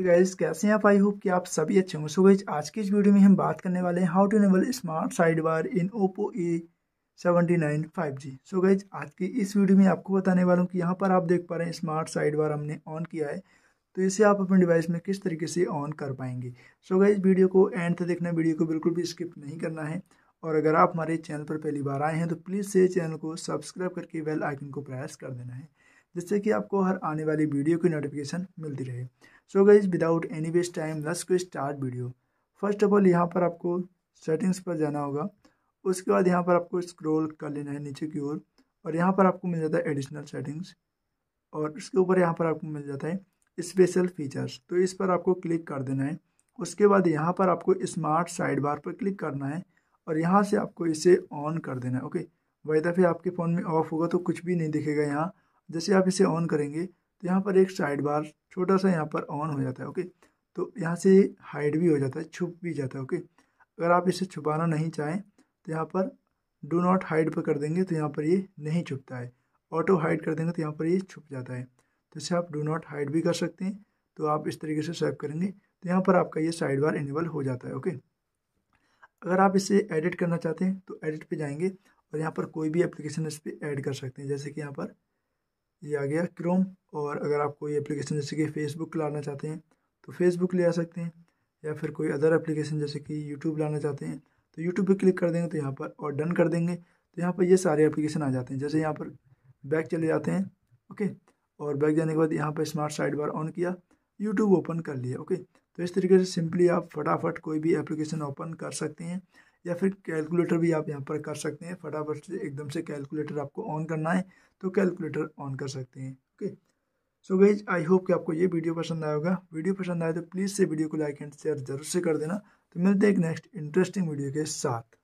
guys कैसे हैं आप आई होप कि आप सभी अच्छे होंगे सो गैस आज की इस वीडियो में हम बात करने वाले हैं how to enable smart side bar in Oppo A seventy nine five G so guys आज की इस वीडियो में आपको बताने वाला हूँ कि यहाँ पर आप देख पा रहे हैं स्मार्ट साइड बार हमने ऑन किया है तो इसे आप अपने डिवाइस में किस तरीके से ऑन कर पाएंगे सो गैज वीडियो को एंड तक देखना वीडियो को बिल्कुल भी स्किप नहीं करना है और अगर आप हमारे चैनल पर पहली बार आए हैं तो प्लीज़ से चैनल को सब्सक्राइब करके बेल आइकन को प्रेस कर देना है जिससे कि आपको हर आने वाली वीडियो की नोटिफिकेशन मिलती रहे so guys without any waste time let's को start video first of all यहाँ पर आपको सेटिंग्स पर जाना होगा उसके बाद यहाँ पर आपको स्क्रोल कर लेना है नीचे की ओर और यहाँ पर आपको मिल जाता है एडिशनल सेटिंग्स और इसके ऊपर यहाँ पर आपको मिल जाता है स्पेशल फीचर्स तो इस पर आपको क्लिक कर देना है उसके बाद यहाँ पर आपको स्मार्ट साइड बार पर क्लिक करना है और यहाँ से आपको इसे ऑन कर देना है ओके वही दफ़े आपके फ़ोन में ऑफ होगा तो कुछ भी नहीं दिखेगा यहाँ जैसे आप इसे ऑन करेंगे तो यहाँ पर एक साइड बार छोटा सा यहाँ पर ऑन हो जाता है ओके तो यहाँ से हाइड भी हो जाता है छुप भी जाता है ओके अगर आप इसे छुपाना नहीं चाहें तो यहाँ पर डू नॉट हाइड पर कर देंगे तो यहाँ पर ये नहीं छुपता है ऑटो हाइड कर देंगे तो यहाँ पर ये छुप जाता है तो इसे आप डू नॉट हाइड भी कर सकते हैं तो आप इस तरीके से स्वैप करेंगे तो यहाँ पर आपका ये साइड बार इनेबल हो जाता है ओके अगर आप इसे एडिट करना चाहते हैं तो एडिट पे जाएंगे और यहाँ पर कोई भी एप्लीकेशन इस पर ऐड कर सकते हैं जैसे कि यहाँ पर ये आ गया क्रोम और अगर आप कोई एप्लीकेशन जैसे कि फेसबुक लाना चाहते हैं तो फेसबुक ले आ सकते हैं या फिर कोई अदर एप्लीकेशन जैसे कि यूट्यूब लाना चाहते हैं तो यूट्यूब पर क्लिक कर देंगे तो यहाँ पर और डन कर देंगे तो यहाँ पर ये सारे एप्लीकेशन आ जाते हैं जैसे यहाँ पर बैक चले जाते हैं ओके और बैक जाने के बाद यहाँ पर स्मार्ट साइड बार ऑन किया यूट्यूब ओपन कर लिया ओके तो इस तरीके से सिंपली आप फटाफट कोई भी एप्लीकेशन ओपन कर सकते हैं या फिर कैलकुलेटर भी आप यहाँ पर कर सकते हैं फटाफट से एकदम से कैलकुलेटर आपको ऑन करना है तो कैलकुलेटर ऑन कर सकते हैं okay so guys I hope कि आपको ये वीडियो पसंद आया होगा वीडियो पसंद आए तो प्लीज़ से वीडियो को लाइक एंड शेयर जरूर से कर देना तो मिलते हैं एक नेक्स्ट इंटरेस्टिंग वीडियो के साथ